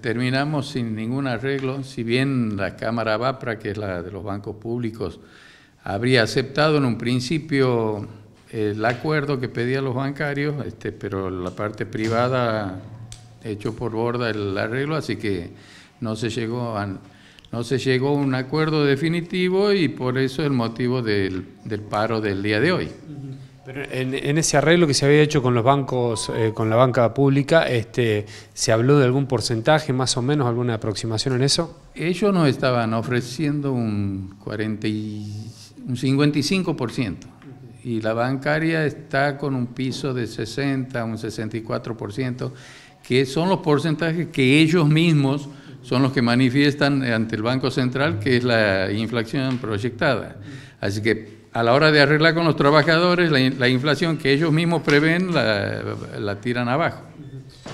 terminamos sin ningún arreglo, si bien la Cámara VAPRA, que es la de los bancos públicos, habría aceptado en un principio eh, el acuerdo que pedían los bancarios, este, pero la parte privada echó por borda el arreglo, así que no se llegó a, no se llegó un acuerdo definitivo y por eso el motivo del, del paro del día de hoy. Pero en, ese arreglo que se había hecho con los bancos, eh, con la banca pública, este, ¿se habló de algún porcentaje, más o menos, alguna aproximación en eso? Ellos nos estaban ofreciendo un, 40 un 55%, y la bancaria está con un piso de 60, un 64%, que son los porcentajes que ellos mismos son los que manifiestan eh, ante el Banco Central que es la inflación proyectada. Así que a la hora de arreglar con los trabajadores, la, inflación que ellos mismos prevén la, tiran abajo.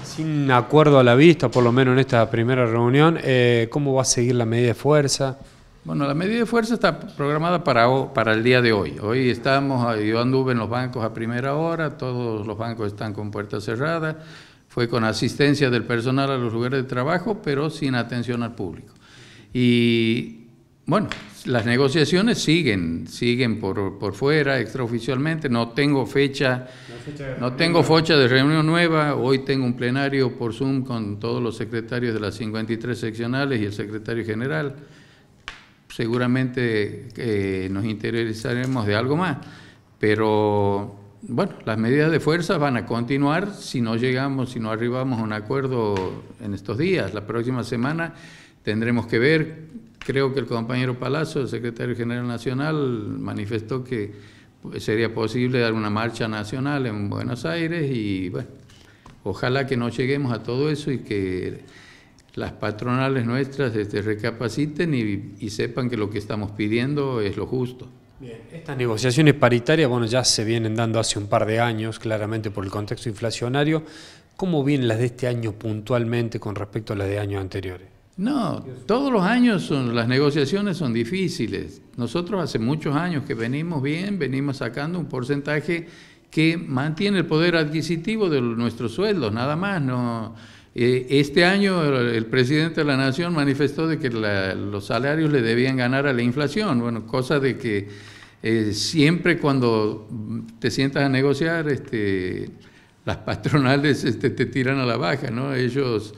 Sin acuerdo a la vista, por lo menos en esta primera reunión, eh, ¿cómo va a seguir la medida de fuerza? Bueno, la medida de fuerza está programada para, para el día de hoy. Hoy estamos, yo anduve en los bancos a primera hora, todos los bancos están con puertas cerradas. Fue con asistencia del personal a los lugares de trabajo, pero sin atención al público. Y bueno, las negociaciones siguen, siguen por, por fuera, extraoficialmente. No tengo fecha, no tengo fecha de reunión nueva. Hoy tengo un plenario por Zoom con todos los secretarios de las 53 seccionales y el secretario general. Seguramente eh, nos interesaremos de algo más, pero bueno, las medidas de fuerza van a continuar si no llegamos, si no arribamos a un acuerdo en estos días. La próxima semana tendremos que ver. Creo que el compañero Palazzo, el secretario general nacional, manifestó que sería posible dar una marcha nacional en Buenos Aires y bueno, ojalá que no lleguemos a todo eso y que las patronales nuestras este, recapaciten y sepan que lo que estamos pidiendo es lo justo. Bien, estas negociaciones paritarias, bueno, ya se vienen dando hace un par de años, claramente por el contexto inflacionario. ¿Cómo vienen las de este año puntualmente con respecto a las de años anteriores? No, todos los años son, las negociaciones son difíciles. Nosotros hace muchos años que venimos bien, venimos sacando un porcentaje que mantiene el poder adquisitivo de nuestros sueldos, nada más. No, eh, este año el presidente de la Nación manifestó de que los salarios le debían ganar a la inflación, bueno, cosa de que eh, siempre cuando te sientas a negociar, este, las patronales este, te tiran a la baja, ¿no? Ellos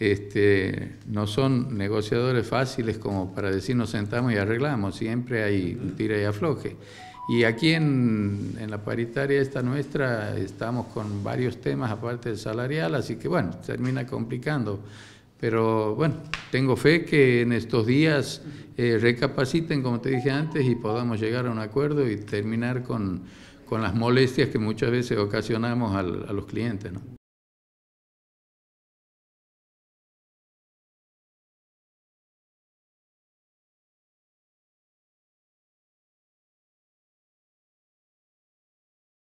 este, no son negociadores fáciles como para decir nos sentamos y arreglamos, siempre hay un tira y afloje. Y aquí en, en, la paritaria esta nuestra estamos con varios temas aparte del salarial, así que bueno, termina complicando. Pero bueno, tengo fe que en estos días eh, recapaciten, como te dije antes, y podamos llegar a un acuerdo y terminar con, las molestias que muchas veces ocasionamos a los clientes. ¿no?